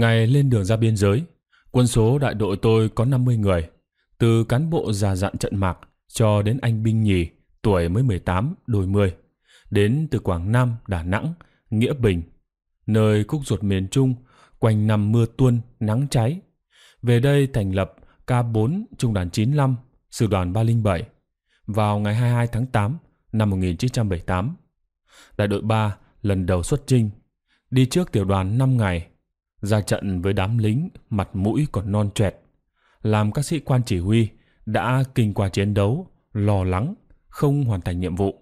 Ngày lên đường ra biên giới, quân số đại đội tôi có 50 người, từ cán bộ già dặn trận mạc cho đến anh binh nhì, tuổi mới 18, đôi mươi, đến từ Quảng Nam, Đà Nẵng, Nghĩa Bình, nơi khúc ruột miền Trung, quanh năm mưa tuôn, nắng cháy. Về đây thành lập K4 Trung đoàn 95, Sư đoàn 307, vào ngày 22 tháng 8 năm 1978. Đại đội 3 lần đầu xuất chinh, đi trước tiểu đoàn 5 ngày ra trận với đám lính mặt mũi còn non trẻ, làm các sĩ quan chỉ huy đã kinh qua chiến đấu, lo lắng, không hoàn thành nhiệm vụ.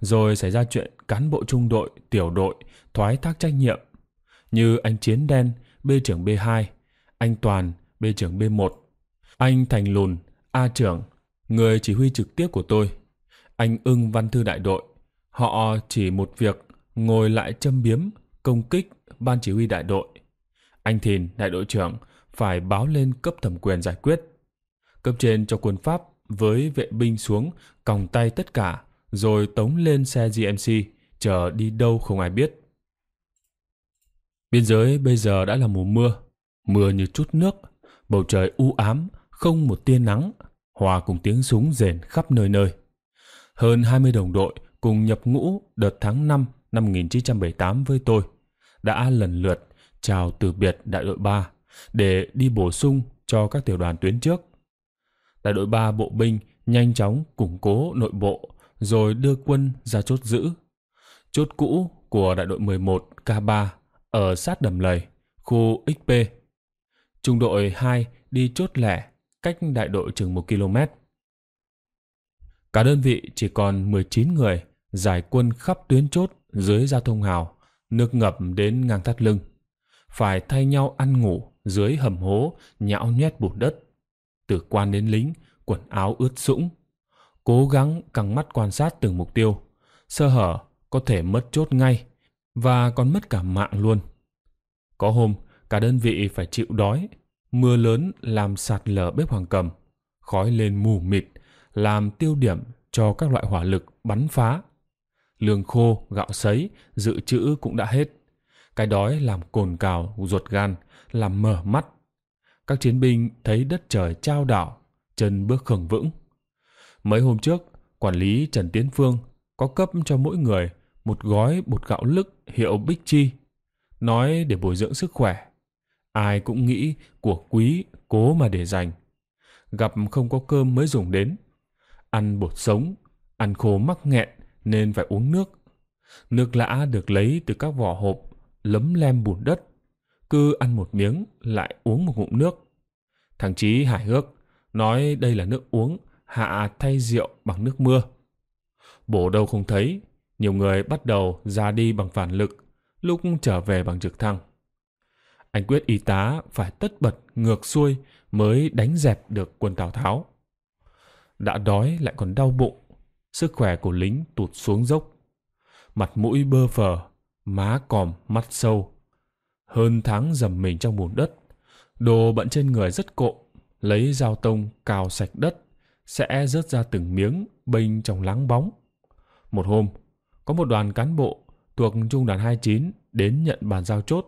Rồi xảy ra chuyện cán bộ trung đội, tiểu đội thoái thác trách nhiệm. Như anh Chiến Đen, B trưởng B2, anh Toàn, B trưởng B1, anh Thành Lùn, A trưởng, người chỉ huy trực tiếp của tôi, anh ưng văn thư đại đội. Họ chỉ một việc ngồi lại châm biếm, công kích ban chỉ huy đại đội anh Thìn, đại đội trưởng, phải báo lên cấp thẩm quyền giải quyết. Cấp trên cho quân Pháp với vệ binh xuống, còng tay tất cả, rồi tống lên xe GMC, chờ đi đâu không ai biết. Biên giới bây giờ đã là mùa mưa, mưa như chút nước, bầu trời u ám, không một tia nắng, hòa cùng tiếng súng rền khắp nơi nơi. Hơn 20 đồng đội cùng nhập ngũ đợt tháng 5 năm 1978 với tôi đã lần lượt chào từ biệt đại đội 3 để đi bổ sung cho các tiểu đoàn tuyến trước. Đại đội 3 bộ binh nhanh chóng củng cố nội bộ rồi đưa quân ra chốt giữ. Chốt cũ của đại đội 11 K3 ở sát đầm lầy, khu XP. Trung đội 2 đi chốt lẻ cách đại đội chừng 1 km. Cả đơn vị chỉ còn 19 người giải quân khắp tuyến chốt dưới giao thông hào, nước ngập đến ngang thắt lưng phải thay nhau ăn ngủ dưới hầm hố nhão nhét bùn đất. Từ quan đến lính, quần áo ướt sũng. Cố gắng căng mắt quan sát từng mục tiêu. Sơ hở có thể mất chốt ngay và còn mất cả mạng luôn. Có hôm, cả đơn vị phải chịu đói. Mưa lớn làm sạt lở bếp hoàng cầm. Khói lên mù mịt, làm tiêu điểm cho các loại hỏa lực bắn phá. Lương khô, gạo sấy, dự trữ cũng đã hết. Cái đói làm cồn cào ruột gan, làm mở mắt. Các chiến binh thấy đất trời trao đảo, chân bước khừng vững. Mấy hôm trước, quản lý Trần Tiến Phương có cấp cho mỗi người một gói bột gạo lức hiệu Bích Chi, nói để bồi dưỡng sức khỏe. Ai cũng nghĩ của quý cố mà để dành. Gặp không có cơm mới dùng đến. Ăn bột sống, ăn khô mắc nghẹn nên phải uống nước. Nước lã được lấy từ các vỏ hộp lấm lem bùn đất, cứ ăn một miếng lại uống một ngụm nước. Thằng Chí hài hước, nói đây là nước uống, hạ thay rượu bằng nước mưa. Bổ đâu không thấy, nhiều người bắt đầu ra đi bằng phản lực, lúc trở về bằng trực thăng. Anh quyết y tá phải tất bật ngược xuôi mới đánh dẹp được quân Tào Tháo. Đã đói lại còn đau bụng, sức khỏe của lính tụt xuống dốc. Mặt mũi bơ phờ, má còm, mắt sâu. Hơn tháng dầm mình trong bùn đất, đồ bận trên người rất cộm, lấy dao tông cào sạch đất, sẽ rớt ra từng miếng bênh trong láng bóng. Một hôm, có một đoàn cán bộ thuộc trung đoàn 29 đến nhận bàn giao chốt.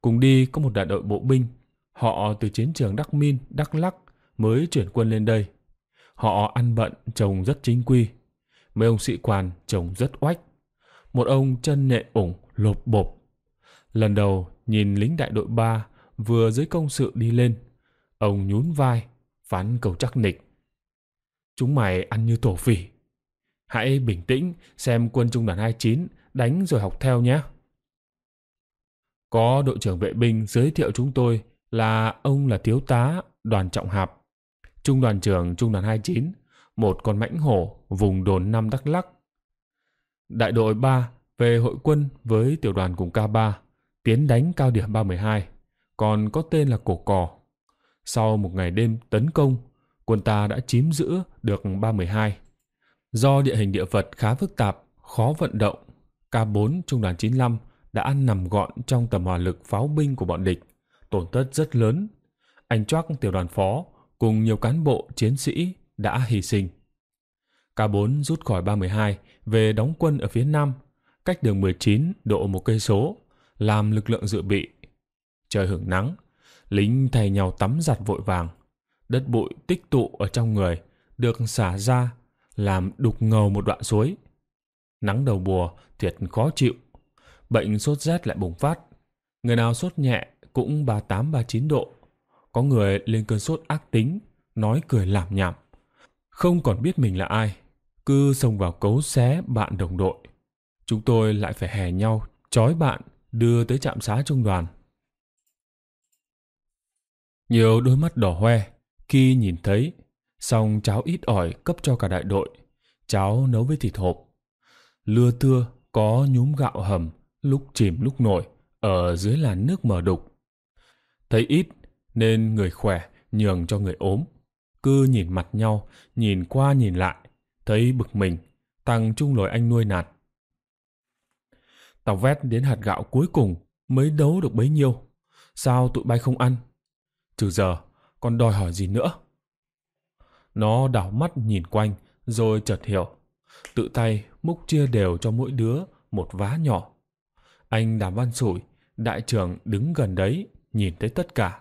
Cùng đi có một đại đội bộ binh, họ từ chiến trường Đắc Min, Đắk Lắc mới chuyển quân lên đây. Họ ăn bận, trồng rất chính quy. Mấy ông sĩ quan trồng rất oách một ông chân nệ ủng lộp bộp. Lần đầu nhìn lính đại đội 3 vừa dưới công sự đi lên, ông nhún vai, phán cầu chắc nịch. Chúng mày ăn như tổ phỉ. Hãy bình tĩnh xem quân trung đoàn 29 đánh rồi học theo nhé. Có đội trưởng vệ binh giới thiệu chúng tôi là ông là thiếu tá đoàn trọng hạp, trung đoàn trưởng trung đoàn 29, một con mãnh hổ vùng đồn Nam Đắk Lắc Đại đội 3 về hội quân với tiểu đoàn cùng K3, tiến đánh cao điểm 312, còn có tên là Cổ Cò. Sau một ngày đêm tấn công, quân ta đã chiếm giữ được 312. Do địa hình địa vật khá phức tạp, khó vận động, K4 Trung đoàn 95 đã ăn nằm gọn trong tầm hỏa lực pháo binh của bọn địch, tổn thất rất lớn. Anh Choác tiểu đoàn phó cùng nhiều cán bộ chiến sĩ đã hy sinh. K4 rút khỏi 312 về đóng quân ở phía Nam, cách đường 19 độ một cây số, làm lực lượng dự bị. Trời hưởng nắng, lính thay nhau tắm giặt vội vàng. Đất bụi tích tụ ở trong người, được xả ra, làm đục ngầu một đoạn suối. Nắng đầu mùa thiệt khó chịu, bệnh sốt rét lại bùng phát. Người nào sốt nhẹ cũng 38-39 độ. Có người lên cơn sốt ác tính, nói cười làm nhảm. Không còn biết mình là ai cứ xông vào cấu xé bạn đồng đội. Chúng tôi lại phải hè nhau, trói bạn, đưa tới trạm xá trung đoàn. Nhiều đôi mắt đỏ hoe khi nhìn thấy, xong cháo ít ỏi cấp cho cả đại đội, cháo nấu với thịt hộp. Lưa tưa có nhúm gạo hầm, lúc chìm lúc nổi, ở dưới làn nước mờ đục. Thấy ít nên người khỏe nhường cho người ốm. Cứ nhìn mặt nhau, nhìn qua nhìn lại, Thấy bực mình, Tăng trung lồi anh nuôi nạt. Tao vét đến hạt gạo cuối cùng mới đấu được bấy nhiêu. Sao tụi bay không ăn? Trừ giờ, còn đòi hỏi gì nữa? Nó đảo mắt nhìn quanh, rồi chợt hiểu. Tự tay múc chia đều cho mỗi đứa một vá nhỏ. Anh Đàm Văn Sủi, đại trưởng đứng gần đấy, nhìn thấy tất cả.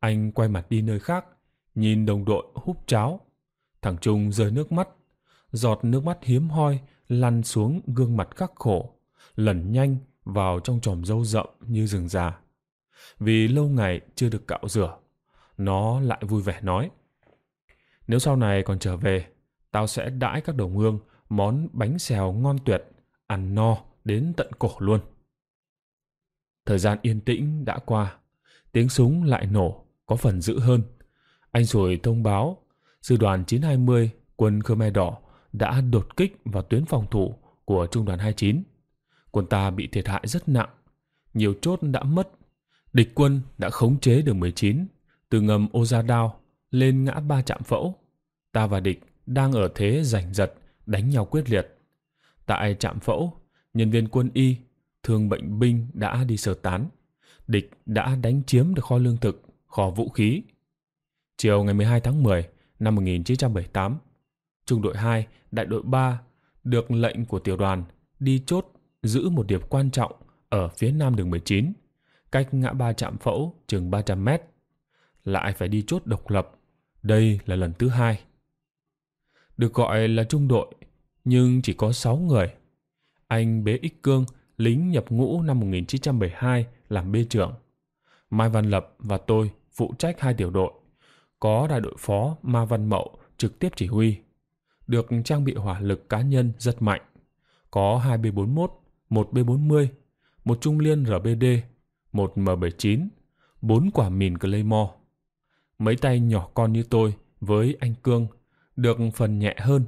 Anh quay mặt đi nơi khác, nhìn đồng đội húp cháo. Thằng Trung rơi nước mắt giọt nước mắt hiếm hoi lăn xuống gương mặt khắc khổ, lẩn nhanh vào trong tròm râu rậm như rừng già. Vì lâu ngày chưa được cạo rửa, nó lại vui vẻ nói. Nếu sau này còn trở về, tao sẽ đãi các đồng hương món bánh xèo ngon tuyệt, ăn no đến tận cổ luôn. Thời gian yên tĩnh đã qua, tiếng súng lại nổ, có phần dữ hơn. Anh rồi thông báo, sư đoàn 920 quân Khmer Đỏ đã đột kích vào tuyến phòng thủ của Trung đoàn 29. Quân ta bị thiệt hại rất nặng, nhiều chốt đã mất. Địch quân đã khống chế đường 19 từ ngầm ô lên ngã ba trạm phẫu. Ta và địch đang ở thế giành giật, đánh nhau quyết liệt. Tại trạm phẫu, nhân viên quân y, thương bệnh binh đã đi sơ tán. Địch đã đánh chiếm được kho lương thực, kho vũ khí. Chiều ngày 12 tháng 10 năm 1978, trung đội 2, đại đội 3 được lệnh của tiểu đoàn đi chốt giữ một điểm quan trọng ở phía nam đường 19, cách ngã ba trạm phẫu chừng 300 mét. Lại phải đi chốt độc lập, đây là lần thứ hai. Được gọi là trung đội, nhưng chỉ có 6 người. Anh Bế Ích Cương, lính nhập ngũ năm 1972 làm bê trưởng. Mai Văn Lập và tôi phụ trách hai tiểu đội. Có đại đội phó Ma Văn Mậu trực tiếp chỉ huy được trang bị hỏa lực cá nhân rất mạnh. Có 2 B41, 1 B40, một trung liên RBD, một M79, bốn quả mìn Claymore. Mấy tay nhỏ con như tôi với anh Cương được phần nhẹ hơn,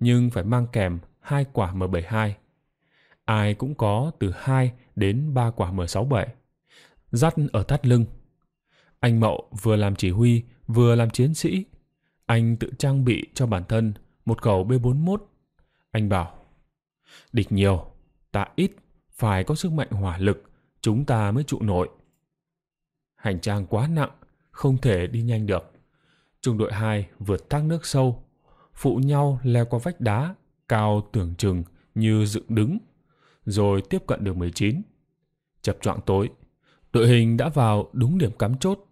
nhưng phải mang kèm hai quả M72. Ai cũng có từ 2 đến 3 quả M67. Dắt ở thắt lưng. Anh Mậu vừa làm chỉ huy vừa làm chiến sĩ. Anh tự trang bị cho bản thân một khẩu B41. Anh bảo, địch nhiều, ta ít, phải có sức mạnh hỏa lực, chúng ta mới trụ nổi. Hành trang quá nặng, không thể đi nhanh được. Trung đội 2 vượt thác nước sâu, phụ nhau leo qua vách đá, cao tưởng chừng như dựng đứng, rồi tiếp cận đường 19. Chập choạng tối, đội hình đã vào đúng điểm cắm chốt.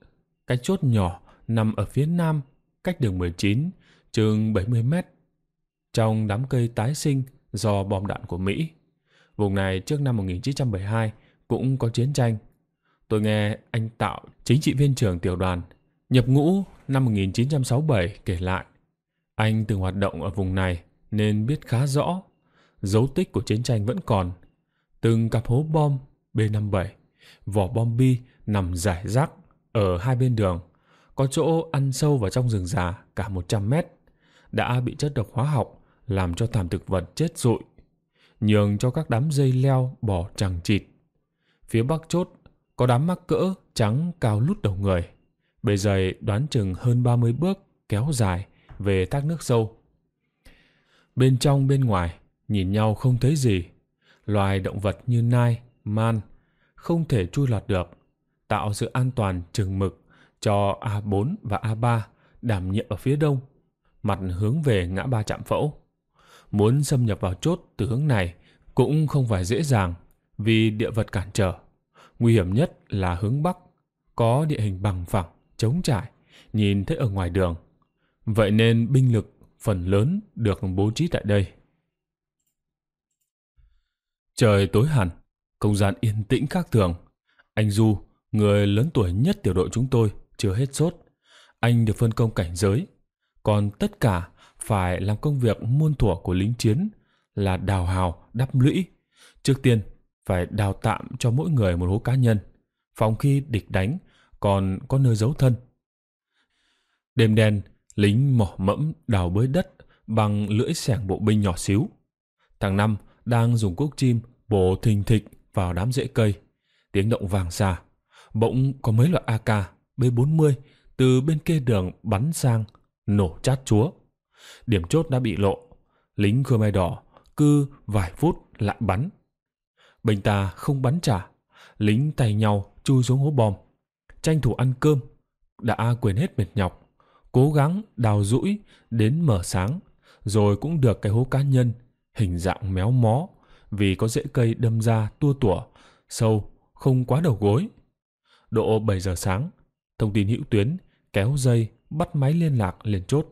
Cái chốt nhỏ nằm ở phía nam, cách đường 19, chừng 70 mét trong đám cây tái sinh do bom đạn của Mỹ. Vùng này trước năm 1972 cũng có chiến tranh. Tôi nghe anh Tạo, chính trị viên trưởng tiểu đoàn, nhập ngũ năm 1967 kể lại. Anh từng hoạt động ở vùng này nên biết khá rõ. Dấu tích của chiến tranh vẫn còn. Từng cặp hố bom B-57, vỏ bom bi nằm rải rác ở hai bên đường. Có chỗ ăn sâu vào trong rừng già cả 100 mét. Đã bị chất độc hóa học làm cho thảm thực vật chết rụi, nhường cho các đám dây leo bỏ chẳng chịt. Phía bắc chốt có đám mắc cỡ trắng cao lút đầu người, bề dày đoán chừng hơn 30 bước kéo dài về thác nước sâu. Bên trong bên ngoài nhìn nhau không thấy gì, loài động vật như nai, man không thể chui lọt được, tạo sự an toàn chừng mực cho A4 và A3 đảm nhiệm ở phía đông, mặt hướng về ngã ba trạm phẫu. Muốn xâm nhập vào chốt từ hướng này cũng không phải dễ dàng vì địa vật cản trở. Nguy hiểm nhất là hướng Bắc, có địa hình bằng phẳng, chống trải, nhìn thấy ở ngoài đường. Vậy nên binh lực phần lớn được bố trí tại đây. Trời tối hẳn, không gian yên tĩnh khác thường. Anh Du, người lớn tuổi nhất tiểu đội chúng tôi, chưa hết sốt. Anh được phân công cảnh giới, còn tất cả phải làm công việc muôn thuở của lính chiến là đào hào, đắp lũy. Trước tiên, phải đào tạm cho mỗi người một hố cá nhân, phòng khi địch đánh còn có nơi giấu thân. Đêm đen, lính mỏ mẫm đào bới đất bằng lưỡi xẻng bộ binh nhỏ xíu. Thằng Năm đang dùng cuốc chim bổ thình thịch vào đám rễ cây. Tiếng động vàng xa, bỗng có mấy loại AK B-40 từ bên kia đường bắn sang, nổ chát chúa. Điểm chốt đã bị lộ. Lính Khmer Đỏ cứ vài phút lại bắn. Bình ta không bắn trả. Lính tay nhau chui xuống hố bom. Tranh thủ ăn cơm. Đã quên hết mệt nhọc. Cố gắng đào rũi đến mở sáng. Rồi cũng được cái hố cá nhân hình dạng méo mó vì có rễ cây đâm ra tua tủa, sâu, không quá đầu gối. Độ 7 giờ sáng, thông tin hữu tuyến kéo dây bắt máy liên lạc lên chốt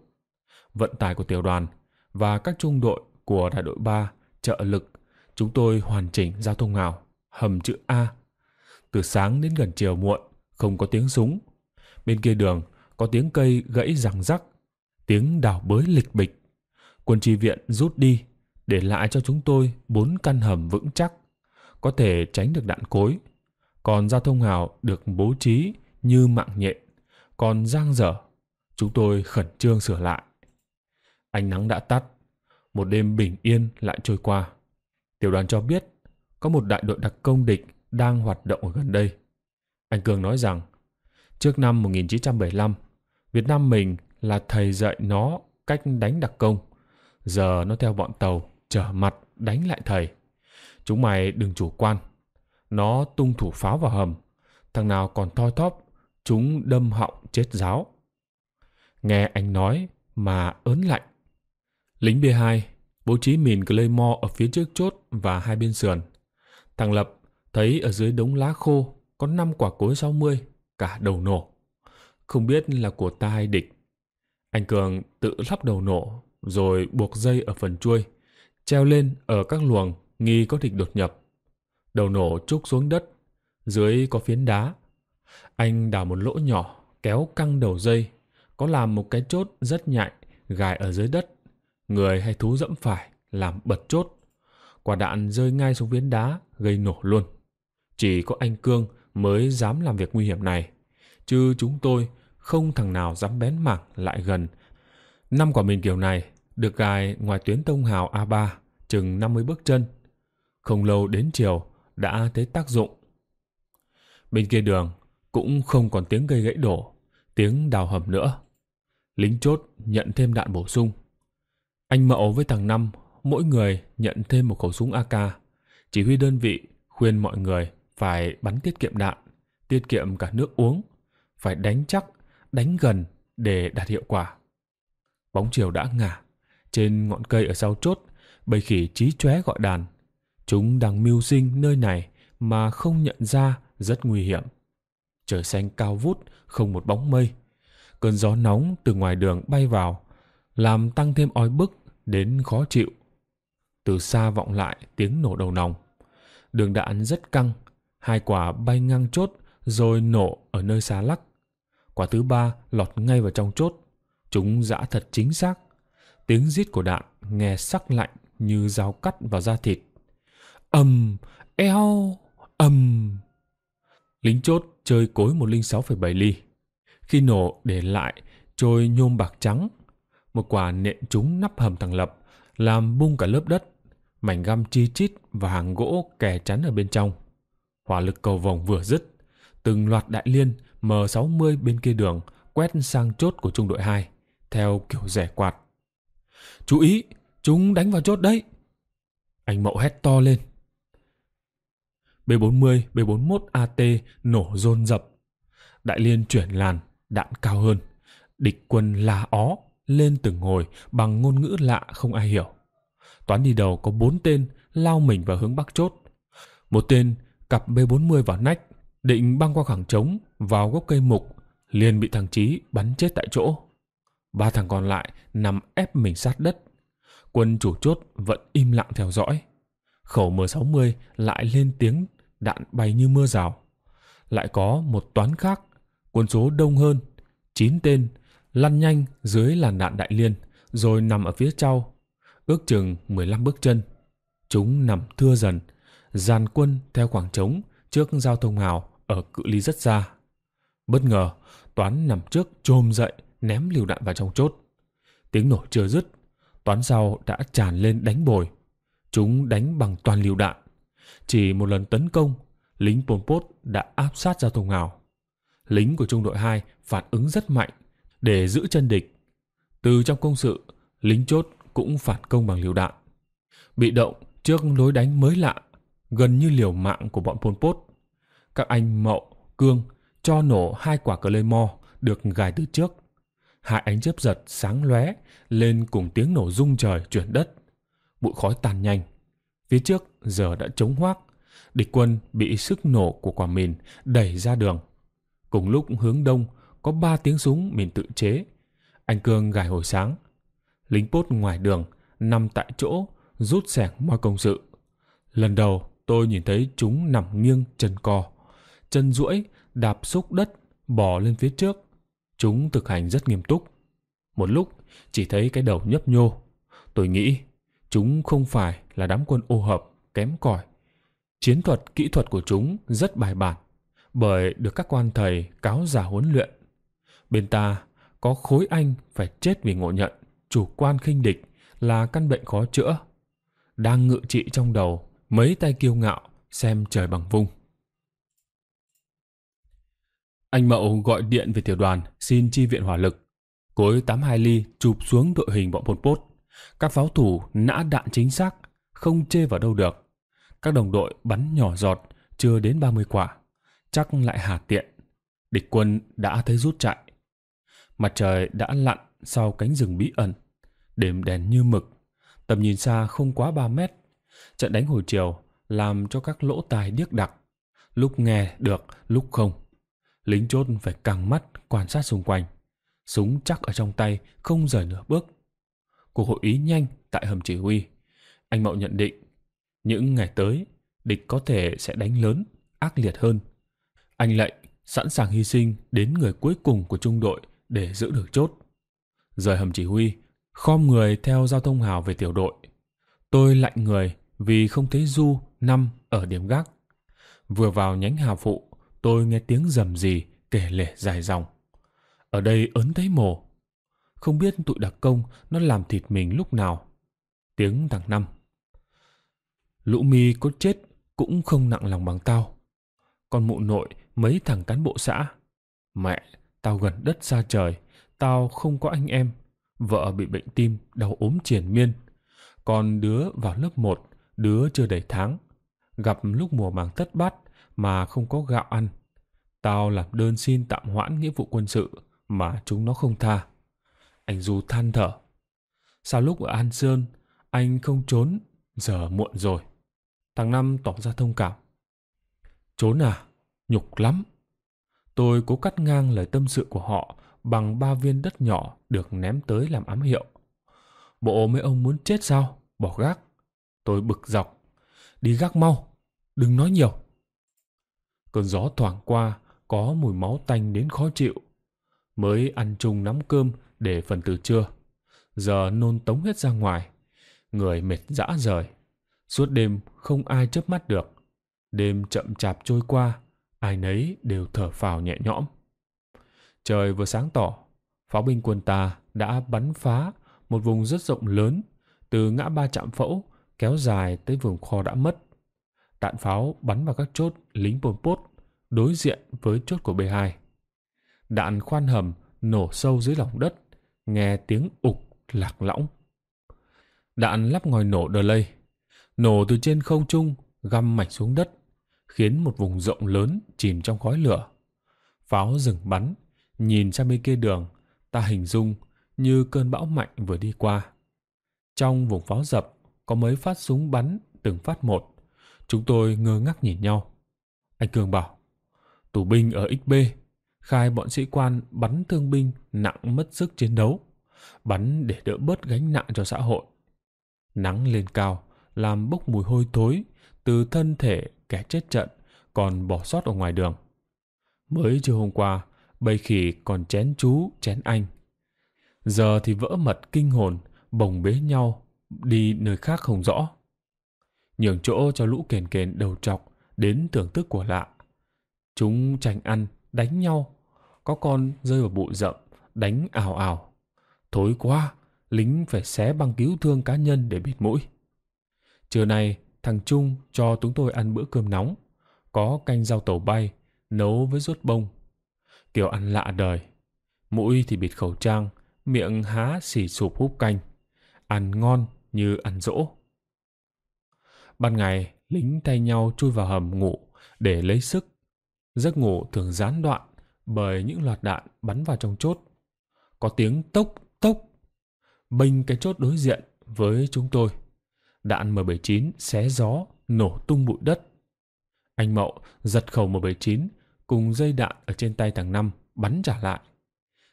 vận tải của tiểu đoàn và các trung đội của đại đội 3 trợ lực, chúng tôi hoàn chỉnh giao thông ngào, hầm chữ A. Từ sáng đến gần chiều muộn, không có tiếng súng. Bên kia đường có tiếng cây gãy răng rắc, tiếng đào bới lịch bịch. Quân tri viện rút đi, để lại cho chúng tôi bốn căn hầm vững chắc, có thể tránh được đạn cối. Còn giao thông hào được bố trí như mạng nhện, còn giang dở. Chúng tôi khẩn trương sửa lại. Ánh nắng đã tắt, một đêm bình yên lại trôi qua. Tiểu đoàn cho biết có một đại đội đặc công địch đang hoạt động ở gần đây. Anh Cường nói rằng, trước năm 1975, Việt Nam mình là thầy dạy nó cách đánh đặc công. Giờ nó theo bọn tàu, trở mặt đánh lại thầy. Chúng mày đừng chủ quan. Nó tung thủ pháo vào hầm. Thằng nào còn thoi thóp, chúng đâm họng chết giáo. Nghe anh nói mà ớn lạnh. Lính B2 bố trí mìn Claymore ở phía trước chốt và hai bên sườn. Thằng Lập thấy ở dưới đống lá khô có 5 quả cối 60, cả đầu nổ. Không biết là của ta hay địch. Anh Cường tự lắp đầu nổ rồi buộc dây ở phần chuôi, treo lên ở các luồng nghi có địch đột nhập. Đầu nổ trúc xuống đất, dưới có phiến đá. Anh đào một lỗ nhỏ, kéo căng đầu dây, có làm một cái chốt rất nhạy gài ở dưới đất người hay thú dẫm phải làm bật chốt. Quả đạn rơi ngay xuống viên đá gây nổ luôn. Chỉ có anh Cương mới dám làm việc nguy hiểm này. Chứ chúng tôi không thằng nào dám bén mảng lại gần. Năm quả mình kiểu này được gài ngoài tuyến tông hào A3 chừng 50 bước chân. Không lâu đến chiều đã thấy tác dụng. Bên kia đường cũng không còn tiếng gây gãy đổ, tiếng đào hầm nữa. Lính chốt nhận thêm đạn bổ sung. Anh Mậu với thằng Năm, mỗi người nhận thêm một khẩu súng AK. Chỉ huy đơn vị khuyên mọi người phải bắn tiết kiệm đạn, tiết kiệm cả nước uống, phải đánh chắc, đánh gần để đạt hiệu quả. Bóng chiều đã ngả, trên ngọn cây ở sau chốt, bầy khỉ trí chóe gọi đàn. Chúng đang mưu sinh nơi này mà không nhận ra rất nguy hiểm. Trời xanh cao vút, không một bóng mây. Cơn gió nóng từ ngoài đường bay vào, làm tăng thêm oi bức đến khó chịu. Từ xa vọng lại tiếng nổ đầu nòng. Đường đạn rất căng, hai quả bay ngang chốt rồi nổ ở nơi xa lắc. Quả thứ ba lọt ngay vào trong chốt. Chúng dã thật chính xác. Tiếng rít của đạn nghe sắc lạnh như dao cắt vào da thịt. Ầm, eo, ầm. Lính chốt chơi cối 106,7 ly. Khi nổ để lại trôi nhôm bạc trắng một quả nện trúng nắp hầm thằng Lập, làm bung cả lớp đất, mảnh găm chi chít và hàng gỗ kè chắn ở bên trong. Hỏa lực cầu vòng vừa dứt, từng loạt đại liên M60 bên kia đường quét sang chốt của trung đội 2, theo kiểu rẻ quạt. Chú ý, chúng đánh vào chốt đấy. Anh Mậu hét to lên. B40, B41 AT nổ rôn rập. Đại liên chuyển làn, đạn cao hơn. Địch quân la ó lên từng ngồi bằng ngôn ngữ lạ không ai hiểu. Toán đi đầu có bốn tên lao mình vào hướng bắc chốt. Một tên cặp B40 vào nách, định băng qua khoảng trống vào gốc cây mục, liền bị thằng Chí bắn chết tại chỗ. Ba thằng còn lại nằm ép mình sát đất. Quân chủ chốt vẫn im lặng theo dõi. Khẩu M60 lại lên tiếng đạn bay như mưa rào. Lại có một toán khác, quân số đông hơn, 9 tên lăn nhanh dưới làn đạn đại liên, rồi nằm ở phía sau, ước chừng 15 bước chân. Chúng nằm thưa dần, dàn quân theo khoảng trống trước giao thông hào ở cự ly rất xa. Bất ngờ, Toán nằm trước trồm dậy, ném liều đạn vào trong chốt. Tiếng nổ chưa dứt, Toán sau đã tràn lên đánh bồi. Chúng đánh bằng toàn liều đạn. Chỉ một lần tấn công, lính Pol Pot đã áp sát giao thông hào. Lính của trung đội 2 phản ứng rất mạnh, để giữ chân địch. Từ trong công sự, lính chốt cũng phản công bằng liều đạn. Bị động trước lối đánh mới lạ, gần như liều mạng của bọn Pol Pot. Các anh Mậu, Cương cho nổ hai quả cờ lê mo được gài từ trước. Hai ánh chớp giật sáng lóe lên cùng tiếng nổ rung trời chuyển đất. Bụi khói tàn nhanh. Phía trước giờ đã trống hoác. Địch quân bị sức nổ của quả mìn đẩy ra đường. Cùng lúc hướng đông có 3 tiếng súng mình tự chế. Anh Cương gài hồi sáng. Lính pốt ngoài đường, nằm tại chỗ, rút sẻng mọi công sự. Lần đầu tôi nhìn thấy chúng nằm nghiêng chân co. Chân duỗi đạp xúc đất, bò lên phía trước. Chúng thực hành rất nghiêm túc. Một lúc chỉ thấy cái đầu nhấp nhô. Tôi nghĩ chúng không phải là đám quân ô hợp kém cỏi. Chiến thuật, kỹ thuật của chúng rất bài bản bởi được các quan thầy cáo già huấn luyện Bên ta có khối anh phải chết vì ngộ nhận, chủ quan khinh địch là căn bệnh khó chữa. Đang ngự trị trong đầu, mấy tay kiêu ngạo xem trời bằng vung. Anh Mậu gọi điện về tiểu đoàn xin chi viện hỏa lực. Cối 82 ly chụp xuống đội hình bọn Pol Pot. Các pháo thủ nã đạn chính xác, không chê vào đâu được. Các đồng đội bắn nhỏ giọt, chưa đến 30 quả. Chắc lại hà tiện. Địch quân đã thấy rút chạy. Mặt trời đã lặn sau cánh rừng bí ẩn, đêm đèn như mực, tầm nhìn xa không quá 3 mét. Trận đánh hồi chiều làm cho các lỗ tai điếc đặc, lúc nghe được, lúc không. Lính chốt phải căng mắt quan sát xung quanh, súng chắc ở trong tay không rời nửa bước. Cuộc hội ý nhanh tại hầm chỉ huy, anh Mậu nhận định những ngày tới địch có thể sẽ đánh lớn, ác liệt hơn. Anh lệnh sẵn sàng hy sinh đến người cuối cùng của trung đội để giữ được chốt. Rời hầm chỉ huy, khom người theo giao thông hào về tiểu đội. Tôi lạnh người vì không thấy Du năm ở điểm gác. Vừa vào nhánh hào phụ, tôi nghe tiếng rầm gì kể lể dài dòng. Ở đây ấn thấy mồ. Không biết tụi đặc công nó làm thịt mình lúc nào. Tiếng thằng Năm. Lũ mi có chết cũng không nặng lòng bằng tao. Con mụ nội mấy thằng cán bộ xã. Mẹ, Tao gần đất xa trời, tao không có anh em. Vợ bị bệnh tim, đau ốm triển miên. Còn đứa vào lớp 1, đứa chưa đầy tháng. Gặp lúc mùa màng thất bát mà không có gạo ăn. Tao làm đơn xin tạm hoãn nghĩa vụ quân sự mà chúng nó không tha. Anh Du than thở. Sao lúc ở An Sơn, anh không trốn, giờ muộn rồi. Thằng Năm tỏ ra thông cảm. Trốn à? Nhục lắm. Tôi cố cắt ngang lời tâm sự của họ bằng ba viên đất nhỏ được ném tới làm ám hiệu. Bộ mấy ông muốn chết sao? Bỏ gác. Tôi bực dọc. Đi gác mau. Đừng nói nhiều. Cơn gió thoảng qua, có mùi máu tanh đến khó chịu. Mới ăn chung nắm cơm để phần từ trưa. Giờ nôn tống hết ra ngoài. Người mệt dã rời. Suốt đêm không ai chớp mắt được. Đêm chậm chạp trôi qua, ai nấy đều thở phào nhẹ nhõm. Trời vừa sáng tỏ, pháo binh quân ta đã bắn phá một vùng rất rộng lớn từ ngã ba trạm phẫu kéo dài tới vườn kho đã mất. Đạn pháo bắn vào các chốt lính Pol Pot đối diện với chốt của B2. Đạn khoan hầm nổ sâu dưới lòng đất, nghe tiếng ục lạc lõng. Đạn lắp ngòi nổ delay, nổ từ trên không trung găm mạnh xuống đất khiến một vùng rộng lớn chìm trong khói lửa. Pháo dừng bắn, nhìn sang bên kia đường, ta hình dung như cơn bão mạnh vừa đi qua. Trong vùng pháo dập có mấy phát súng bắn từng phát một. Chúng tôi ngơ ngác nhìn nhau. Anh Cường bảo, tù binh ở XB khai bọn sĩ quan bắn thương binh nặng mất sức chiến đấu, bắn để đỡ bớt gánh nặng cho xã hội. Nắng lên cao làm bốc mùi hôi thối từ thân thể kẻ chết trận còn bỏ sót ở ngoài đường. Mới chưa hôm qua, bầy khỉ còn chén chú, chén anh. Giờ thì vỡ mật kinh hồn, bồng bế nhau, đi nơi khác không rõ. Nhường chỗ cho lũ kền kền đầu trọc đến thưởng thức của lạ. Chúng tranh ăn, đánh nhau. Có con rơi vào bụi rậm, đánh ảo ảo. Thối quá, lính phải xé băng cứu thương cá nhân để bịt mũi. Trưa nay, thằng Trung cho chúng tôi ăn bữa cơm nóng, có canh rau tẩu bay, nấu với ruốt bông. Kiểu ăn lạ đời. Mũi thì bịt khẩu trang, miệng há xỉ sụp húp canh. Ăn ngon như ăn dỗ. Ban ngày, lính thay nhau chui vào hầm ngủ để lấy sức. Giấc ngủ thường gián đoạn bởi những loạt đạn bắn vào trong chốt. Có tiếng tốc tốc. Bênh cái chốt đối diện với chúng tôi. Đạn M79 xé gió, nổ tung bụi đất. Anh Mậu giật khẩu M79 cùng dây đạn ở trên tay thằng Năm bắn trả lại.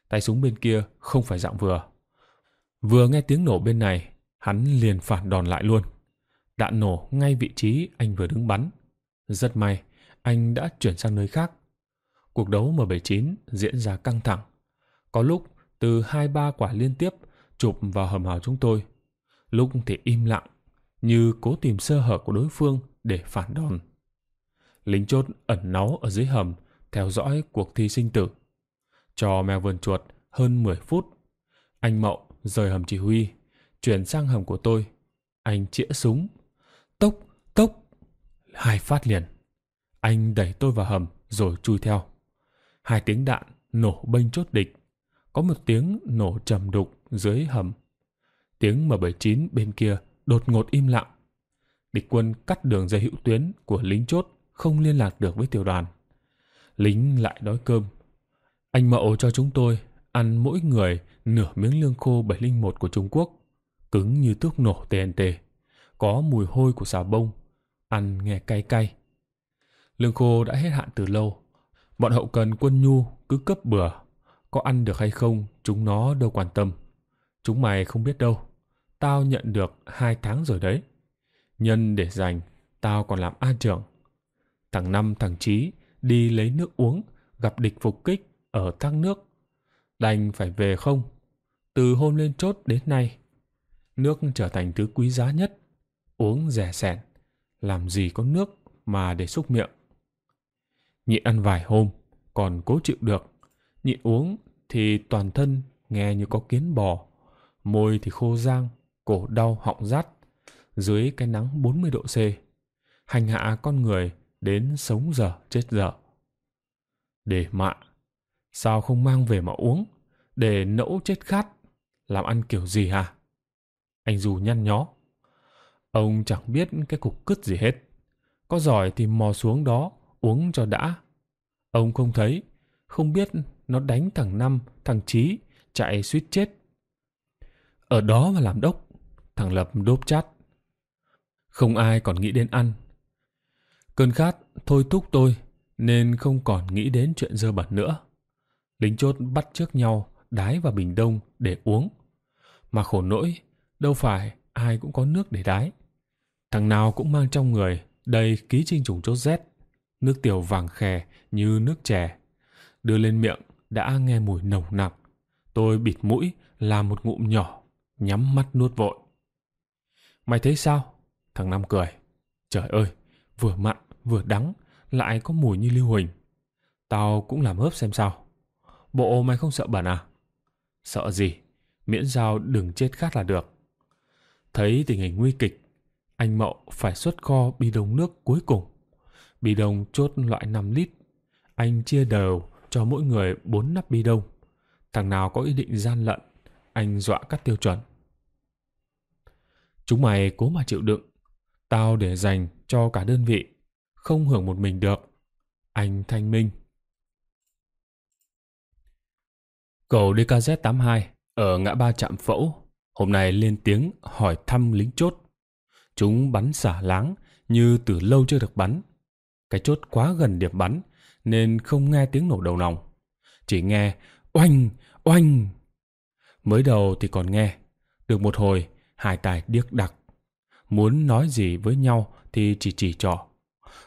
Tay súng bên kia không phải dạng vừa. Vừa nghe tiếng nổ bên này, hắn liền phản đòn lại luôn. Đạn nổ ngay vị trí anh vừa đứng bắn. Rất may, anh đã chuyển sang nơi khác. Cuộc đấu M79 diễn ra căng thẳng. Có lúc từ hai ba quả liên tiếp chụp vào hầm hào chúng tôi. Lúc thì im lặng, như cố tìm sơ hở của đối phương để phản đòn. Lính chốt ẩn náu ở dưới hầm, theo dõi cuộc thi sinh tử. Cho mèo vườn chuột hơn 10 phút. Anh Mậu rời hầm chỉ huy, chuyển sang hầm của tôi. Anh chĩa súng. Tốc, tốc. Hai phát liền. Anh đẩy tôi vào hầm rồi chui theo. Hai tiếng đạn nổ bênh chốt địch. Có một tiếng nổ trầm đục dưới hầm. Tiếng M79 bên kia đột ngột im lặng. Địch quân cắt đường dây hữu tuyến của lính chốt không liên lạc được với tiểu đoàn. Lính lại đói cơm. Anh Mậu cho chúng tôi ăn mỗi người nửa miếng lương khô 701 của Trung Quốc, cứng như tước nổ TNT, có mùi hôi của xà bông, ăn nghe cay cay. Lương khô đã hết hạn từ lâu, bọn hậu cần quân nhu cứ cấp bừa, có ăn được hay không chúng nó đâu quan tâm. Chúng mày không biết đâu tao nhận được hai tháng rồi đấy. Nhân để dành, tao còn làm a trưởng. Thằng Năm thằng Chí đi lấy nước uống, gặp địch phục kích ở thác nước. Đành phải về không? Từ hôm lên chốt đến nay, nước trở thành thứ quý giá nhất. Uống rẻ sẻn, làm gì có nước mà để xúc miệng. nhị ăn vài hôm, còn cố chịu được. nhị uống thì toàn thân nghe như có kiến bò, môi thì khô rang, cổ đau họng rát dưới cái nắng 40 độ C, hành hạ con người đến sống dở chết dở. Để mạ, sao không mang về mà uống, để nẫu chết khát, làm ăn kiểu gì hả? Anh dù nhăn nhó. Ông chẳng biết cái cục cứt gì hết. Có giỏi thì mò xuống đó, uống cho đã. Ông không thấy, không biết nó đánh thằng Năm, thằng Chí, chạy suýt chết. Ở đó mà làm đốc, Thằng Lập đốp chát. Không ai còn nghĩ đến ăn. Cơn khát thôi thúc tôi nên không còn nghĩ đến chuyện dơ bẩn nữa. Lính chốt bắt trước nhau đái vào bình đông để uống. Mà khổ nỗi, đâu phải ai cũng có nước để đái. Thằng nào cũng mang trong người đầy ký trinh trùng chốt rét, nước tiểu vàng khè như nước chè. Đưa lên miệng đã nghe mùi nồng nặc. Tôi bịt mũi làm một ngụm nhỏ, nhắm mắt nuốt vội. Mày thấy sao? Thằng Năm cười. Trời ơi, vừa mặn, vừa đắng, lại có mùi như lưu huỳnh. Tao cũng làm hớp xem sao. Bộ mày không sợ bẩn à? Sợ gì? Miễn sao đừng chết khát là được. Thấy tình hình nguy kịch, anh Mậu phải xuất kho bi đông nước cuối cùng. Bi đông chốt loại 5 lít. Anh chia đều cho mỗi người 4 nắp bi đông. Thằng nào có ý định gian lận, anh dọa cắt tiêu chuẩn. Chúng mày cố mà chịu đựng. Tao để dành cho cả đơn vị. Không hưởng một mình được. Anh Thanh Minh. Cầu DKZ82 ở ngã ba trạm phẫu hôm nay lên tiếng hỏi thăm lính chốt. Chúng bắn xả láng như từ lâu chưa được bắn. Cái chốt quá gần điểm bắn nên không nghe tiếng nổ đầu nòng. Chỉ nghe oanh, oanh. Mới đầu thì còn nghe. Được một hồi hai tai điếc đặc. Muốn nói gì với nhau thì chỉ chỉ trỏ.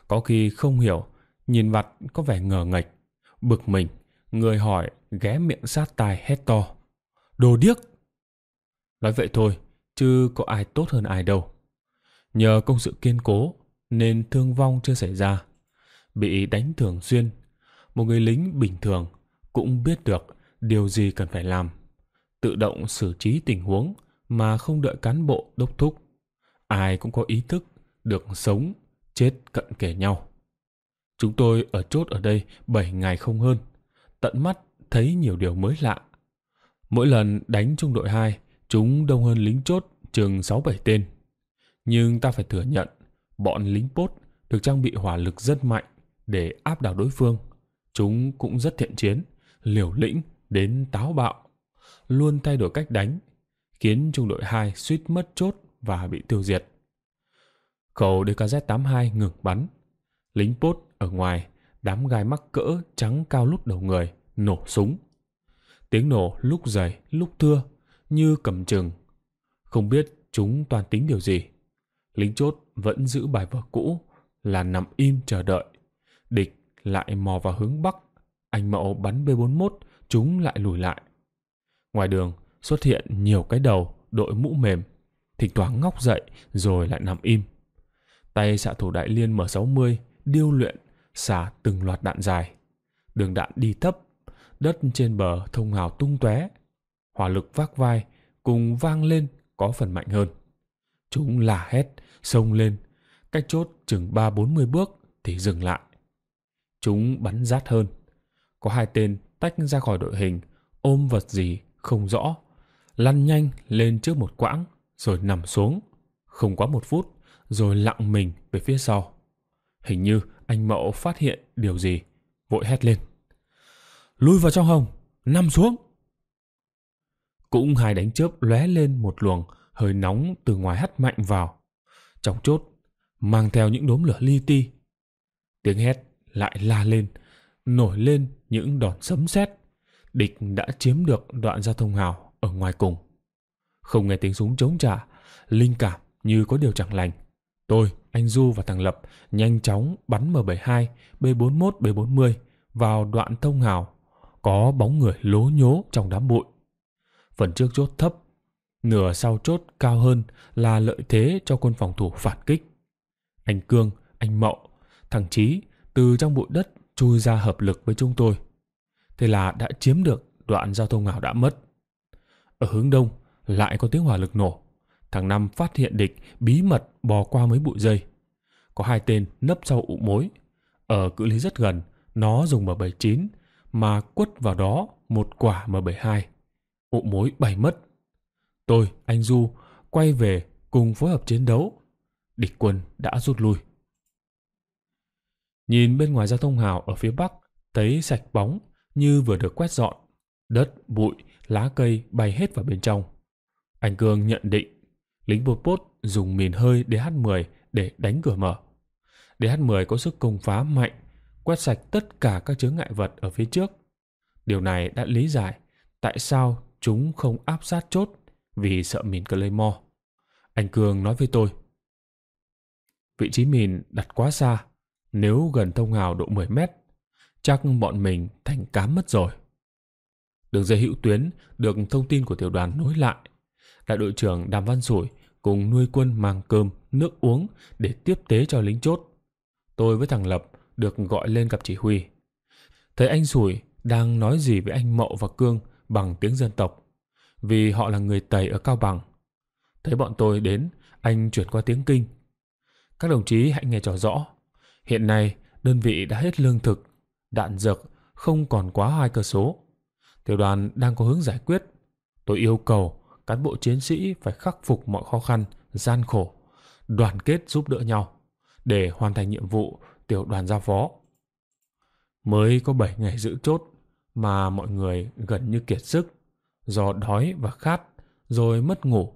Có khi không hiểu, nhìn mặt có vẻ ngờ nghệch. Bực mình, người hỏi ghé miệng sát tai hét to. Đồ điếc! Nói vậy thôi, chứ có ai tốt hơn ai đâu. Nhờ công sự kiên cố nên thương vong chưa xảy ra. Bị đánh thường xuyên, một người lính bình thường cũng biết được điều gì cần phải làm. Tự động xử trí tình huống, mà không đợi cán bộ đốc thúc. Ai cũng có ý thức được sống, chết cận kề nhau. Chúng tôi ở chốt ở đây 7 ngày không hơn, tận mắt thấy nhiều điều mới lạ. Mỗi lần đánh trung đội 2, chúng đông hơn lính chốt chừng 6-7 tên. Nhưng ta phải thừa nhận, bọn lính bốt được trang bị hỏa lực rất mạnh để áp đảo đối phương. Chúng cũng rất thiện chiến, liều lĩnh đến táo bạo, luôn thay đổi cách đánh khiến trung đội 2 suýt mất chốt và bị tiêu diệt. Khẩu DKZ-82 ngừng bắn. Lính bốt ở ngoài, đám gai mắc cỡ trắng cao lút đầu người, nổ súng. Tiếng nổ lúc dày, lúc thưa, như cầm chừng. Không biết chúng toàn tính điều gì. Lính chốt vẫn giữ bài vở cũ là nằm im chờ đợi. Địch lại mò vào hướng bắc. Anh mẫu bắn B-41, chúng lại lùi lại. Ngoài đường, xuất hiện nhiều cái đầu đội mũ mềm, thỉnh thoảng ngóc dậy rồi lại nằm im. Tay xạ thủ đại liên M60 điêu luyện xả từng loạt đạn dài. Đường đạn đi thấp, đất trên bờ thông hào tung tóe, hỏa lực vác vai cùng vang lên có phần mạnh hơn. Chúng là hét, sông lên, cách chốt chừng 3-40 bước thì dừng lại. Chúng bắn rát hơn. Có hai tên tách ra khỏi đội hình, ôm vật gì không rõ lăn nhanh lên trước một quãng rồi nằm xuống, không quá một phút rồi lặng mình về phía sau. Hình như anh Mậu phát hiện điều gì, vội hét lên. Lui vào trong hồng, nằm xuống. Cũng hai đánh chớp lóe lên một luồng hơi nóng từ ngoài hắt mạnh vào. Trong chốt, mang theo những đốm lửa li ti. Tiếng hét lại la lên, nổi lên những đòn sấm sét. Địch đã chiếm được đoạn giao thông hào ở ngoài cùng. Không nghe tiếng súng chống trả, linh cảm như có điều chẳng lành. Tôi, anh Du và thằng Lập nhanh chóng bắn M72, B41, B40 vào đoạn thông hào. Có bóng người lố nhố trong đám bụi. Phần trước chốt thấp, nửa sau chốt cao hơn là lợi thế cho quân phòng thủ phản kích. Anh Cương, anh Mậu, thằng Chí từ trong bụi đất chui ra hợp lực với chúng tôi. Thế là đã chiếm được đoạn giao thông ảo đã mất. Ở hướng đông lại có tiếng hỏa lực nổ. Thằng Năm phát hiện địch bí mật bò qua mấy bụi dây. Có hai tên nấp sau ụ mối. Ở cự ly rất gần, nó dùng M79 mà quất vào đó một quả M72. Ụ mối bay mất. Tôi, anh Du quay về cùng phối hợp chiến đấu. Địch quân đã rút lui. Nhìn bên ngoài giao thông hào ở phía bắc, thấy sạch bóng như vừa được quét dọn. Đất, bụi lá cây bay hết vào bên trong. Anh Cương nhận định, lính Pol Pot dùng mìn hơi DH-10 để đánh cửa mở. DH-10 có sức công phá mạnh, quét sạch tất cả các chướng ngại vật ở phía trước. Điều này đã lý giải tại sao chúng không áp sát chốt vì sợ mìn Claymore. Anh cường nói với tôi. Vị trí mìn đặt quá xa, nếu gần thông hào độ 10 mét, chắc bọn mình thành cám mất rồi. Đường dây hữu tuyến được thông tin của tiểu đoàn nối lại. Đại đội trưởng Đàm Văn Sủi cùng nuôi quân mang cơm, nước uống để tiếp tế cho lính chốt. Tôi với thằng Lập được gọi lên gặp chỉ huy. Thấy anh Sủi đang nói gì với anh Mậu và Cương bằng tiếng dân tộc, vì họ là người Tày ở Cao Bằng. Thấy bọn tôi đến, anh chuyển qua tiếng Kinh. Các đồng chí hãy nghe cho rõ. Hiện nay, đơn vị đã hết lương thực, đạn dược không còn quá hai cơ số tiểu đoàn đang có hướng giải quyết. Tôi yêu cầu cán bộ chiến sĩ phải khắc phục mọi khó khăn, gian khổ, đoàn kết giúp đỡ nhau để hoàn thành nhiệm vụ tiểu đoàn giao phó. Mới có 7 ngày giữ chốt mà mọi người gần như kiệt sức do đói và khát rồi mất ngủ,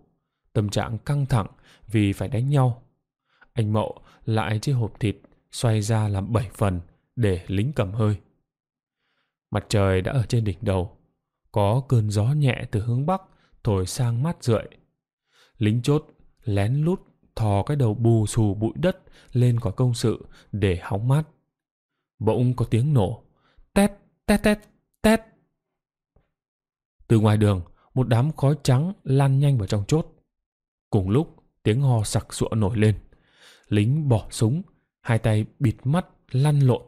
tâm trạng căng thẳng vì phải đánh nhau. Anh Mậu lại chia hộp thịt xoay ra làm 7 phần để lính cầm hơi. Mặt trời đã ở trên đỉnh đầu. Có cơn gió nhẹ từ hướng bắc thổi sang mát rượi. Lính chốt lén lút thò cái đầu bù xù bụi đất lên khỏi công sự để hóng mát. Bỗng có tiếng nổ. Tét, tét, tét, tét. Từ ngoài đường, một đám khói trắng lan nhanh vào trong chốt. Cùng lúc, tiếng ho sặc sụa nổi lên. Lính bỏ súng, hai tay bịt mắt lăn lộn.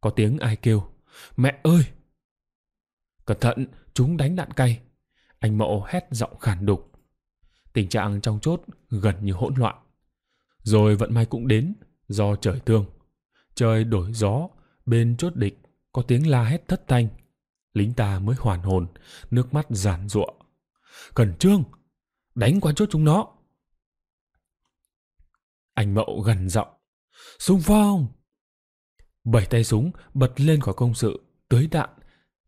Có tiếng ai kêu. Mẹ ơi! Cẩn thận, chúng đánh đạn cay. Anh Mậu hét giọng khàn đục. Tình trạng trong chốt gần như hỗn loạn. Rồi vận may cũng đến, do trời thương Trời đổi gió, bên chốt địch có tiếng la hét thất thanh. Lính ta mới hoàn hồn, nước mắt giản rụa cẩn trương! Đánh qua chốt chúng nó! Anh Mậu gần giọng. Xung phong! Bảy tay súng bật lên khỏi công sự, tưới đạn.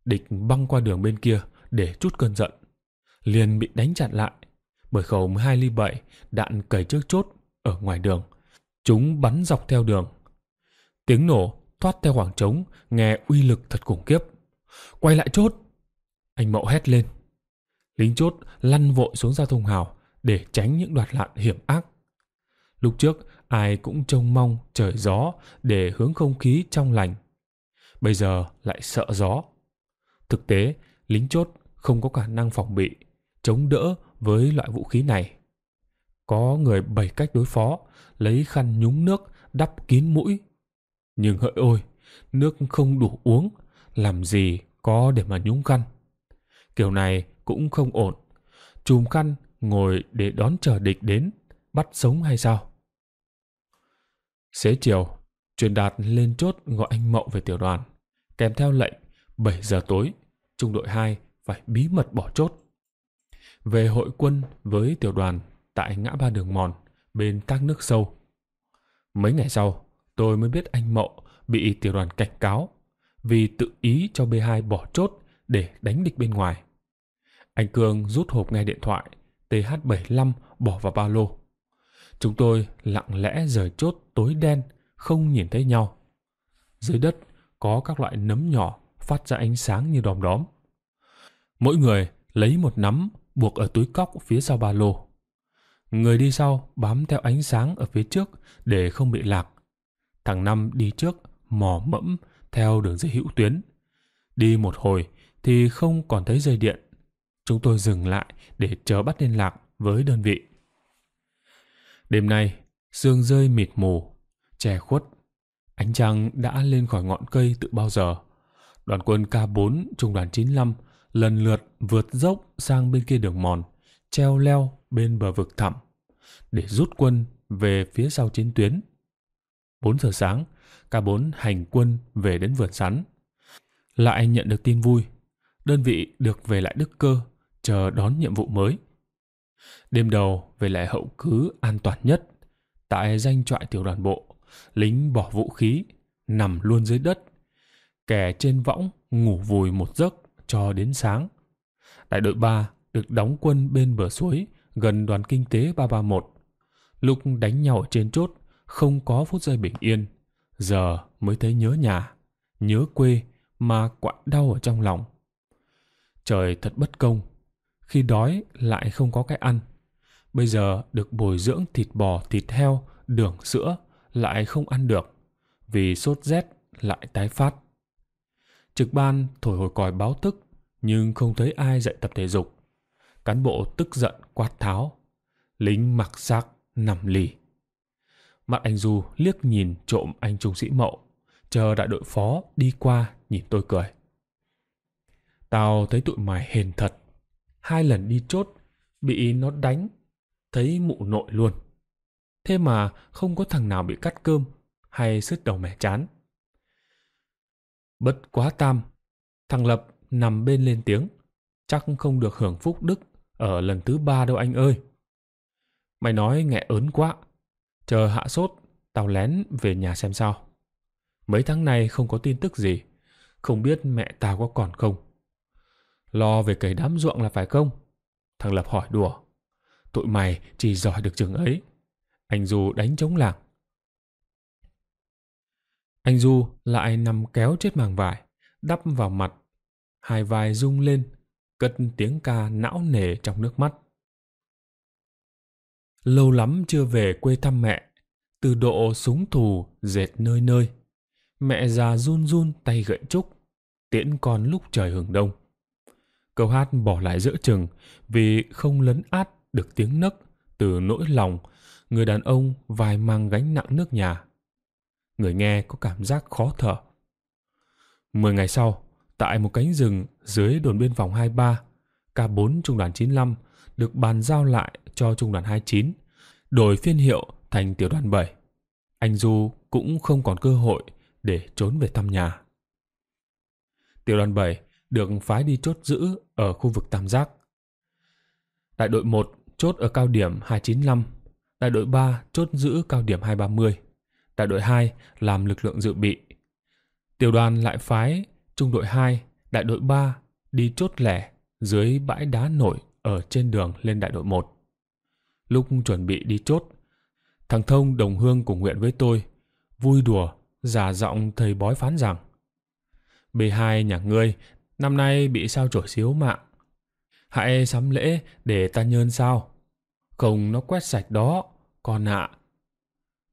Địch băng qua đường bên kia để chút cơn giận. Liền bị đánh chặn lại. Bởi khẩu 12 ly 7 đạn cày trước chốt ở ngoài đường. Chúng bắn dọc theo đường. Tiếng nổ thoát theo khoảng trống, nghe uy lực thật khủng khiếp. Quay lại chốt! Anh Mậu hét lên. Lính chốt lăn vội xuống ra thông hào để tránh những đoạt lạn hiểm ác. Lúc trước, ai cũng trông mong trời gió để hướng không khí trong lành. Bây giờ lại sợ gió. Thực tế, lính chốt không có khả năng phòng bị, chống đỡ với loại vũ khí này. Có người bày cách đối phó, lấy khăn nhúng nước đắp kín mũi. Nhưng hỡi ôi, nước không đủ uống, làm gì có để mà nhúng khăn. Kiểu này cũng không ổn. Chùm khăn ngồi để đón chờ địch đến, bắt sống hay sao? Xế chiều, truyền đạt lên chốt gọi anh Mậu về tiểu đoàn, kèm theo lệnh 7 giờ tối, trung đội 2 phải bí mật bỏ chốt. Về hội quân với tiểu đoàn tại ngã ba đường mòn, bên các nước sâu. Mấy ngày sau, tôi mới biết anh Mậu bị tiểu đoàn cảnh cáo vì tự ý cho B2 bỏ chốt để đánh địch bên ngoài. Anh Cương rút hộp nghe điện thoại TH75 bỏ vào ba lô. Chúng tôi lặng lẽ rời chốt tối đen, không nhìn thấy nhau. Dưới đất có các loại nấm nhỏ phát ra ánh sáng như đom đóm. Mỗi người lấy một nắm buộc ở túi cóc phía sau ba lô. Người đi sau bám theo ánh sáng ở phía trước để không bị lạc. Thằng Năm đi trước mò mẫm theo đường dây hữu tuyến. Đi một hồi thì không còn thấy dây điện. Chúng tôi dừng lại để chờ bắt liên lạc với đơn vị. Đêm nay, sương rơi mịt mù, che khuất. Ánh trăng đã lên khỏi ngọn cây từ bao giờ. Đoàn quân K4 trung đoàn 95 lần lượt vượt dốc sang bên kia đường mòn, treo leo bên bờ vực thẳm để rút quân về phía sau chiến tuyến. 4 giờ sáng, K4 hành quân về đến vườn sắn. Lại nhận được tin vui, đơn vị được về lại Đức Cơ chờ đón nhiệm vụ mới – Đêm đầu về lại hậu cứ an toàn nhất. Tại danh trại tiểu đoàn bộ, lính bỏ vũ khí, nằm luôn dưới đất. Kẻ trên võng ngủ vùi một giấc cho đến sáng. Đại đội 3 được đóng quân bên bờ suối gần đoàn kinh tế 331. Lúc đánh nhau ở trên chốt, không có phút giây bình yên. Giờ mới thấy nhớ nhà, nhớ quê mà quặn đau ở trong lòng. Trời thật bất công, khi đói lại không có cái ăn. Bây giờ được bồi dưỡng thịt bò, thịt heo, đường sữa lại không ăn được, vì sốt rét lại tái phát. Trực ban thổi hồi còi báo tức, nhưng không thấy ai dạy tập thể dục. Cán bộ tức giận quát tháo, lính mặc xác nằm lì. Mắt anh Du liếc nhìn trộm anh trung sĩ mậu, chờ đại đội phó đi qua nhìn tôi cười. Tao thấy tụi mày hền thật, hai lần đi chốt, bị nó đánh, thấy mụ nội luôn. Thế mà không có thằng nào bị cắt cơm hay sứt đầu mẻ chán. Bất quá tam, thằng Lập nằm bên lên tiếng, chắc không được hưởng phúc đức ở lần thứ ba đâu anh ơi. Mày nói nghe ớn quá, chờ hạ sốt, tao lén về nhà xem sao. Mấy tháng nay không có tin tức gì, không biết mẹ tao có còn không. Lo về cầy đám ruộng là phải không? Thằng Lập hỏi đùa. Tụi mày chỉ giỏi được chừng ấy. Anh Du đánh chống lảng. Anh Du lại nằm kéo chết màng vải, đắp vào mặt. Hai vai rung lên, cất tiếng ca não nề trong nước mắt. Lâu lắm chưa về quê thăm mẹ, từ độ súng thù dệt nơi nơi. Mẹ già run run tay gậy trúc, tiễn con lúc trời hưởng đông. Câu hát bỏ lại giữa chừng vì không lấn át được tiếng nấc từ nỗi lòng người đàn ông vai mang gánh nặng nước nhà. Người nghe có cảm giác khó thở. Mười ngày sau, tại một cánh rừng dưới đồn biên phòng 23, K4 Trung đoàn 95 được bàn giao lại cho Trung đoàn 29, đổi phiên hiệu thành tiểu đoàn 7. Anh Du cũng không còn cơ hội để trốn về thăm nhà. Tiểu đoàn 7 được phái đi chốt giữ ở khu vực Tam Giác. Đại đội 1 chốt ở cao điểm 295, đại đội 3 chốt giữ cao điểm 230, đại đội 2 làm lực lượng dự bị. Tiểu đoàn lại phái trung đội 2, đại đội 3 đi chốt lẻ dưới bãi đá nổi ở trên đường lên đại đội 1. Lúc chuẩn bị đi chốt, thằng Thông đồng hương cùng nguyện với tôi, vui đùa, giả giọng thầy bói phán rằng B2 nhà ngươi năm nay bị sao trổi xíu mạng. Hãy sắm lễ để ta nhơn sao. Không nó quét sạch đó, con ạ.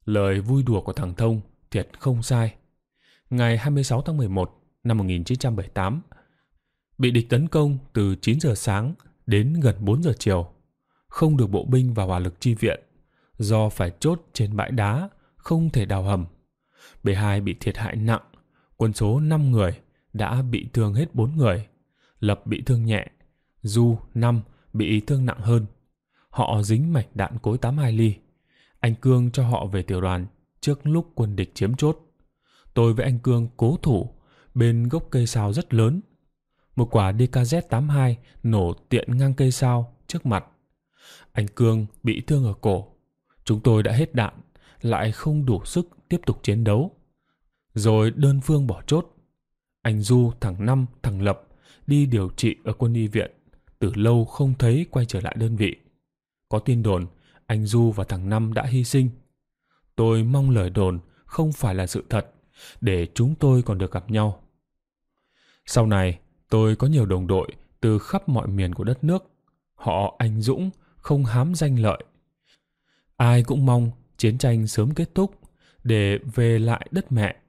Lời vui đùa của thằng Thông thiệt không sai. Ngày 26 tháng 11 năm 1978, bị địch tấn công từ 9 giờ sáng đến gần 4 giờ chiều. Không được bộ binh và hỏa lực chi viện do phải chốt trên bãi đá, không thể đào hầm. B2 bị thiệt hại nặng, quân số 5 người đã bị thương hết bốn người. Lập bị thương nhẹ, Du năm bị thương nặng hơn. Họ dính mạch đạn cối 82 ly. Anh Cương cho họ về tiểu đoàn trước lúc quân địch chiếm chốt. Tôi với anh Cương cố thủ bên gốc cây sao rất lớn. Một quả DKZ-82 nổ tiện ngang cây sao trước mặt. Anh Cương bị thương ở cổ. Chúng tôi đã hết đạn, lại không đủ sức tiếp tục chiến đấu. Rồi đơn phương bỏ chốt anh Du, thằng Năm, thằng Lập đi điều trị ở quân y viện. Từ lâu không thấy quay trở lại đơn vị. Có tin đồn, anh Du và thằng Năm đã hy sinh. Tôi mong lời đồn không phải là sự thật, để chúng tôi còn được gặp nhau. Sau này, tôi có nhiều đồng đội từ khắp mọi miền của đất nước. Họ anh dũng, không hám danh lợi. Ai cũng mong chiến tranh sớm kết thúc để về lại đất mẹ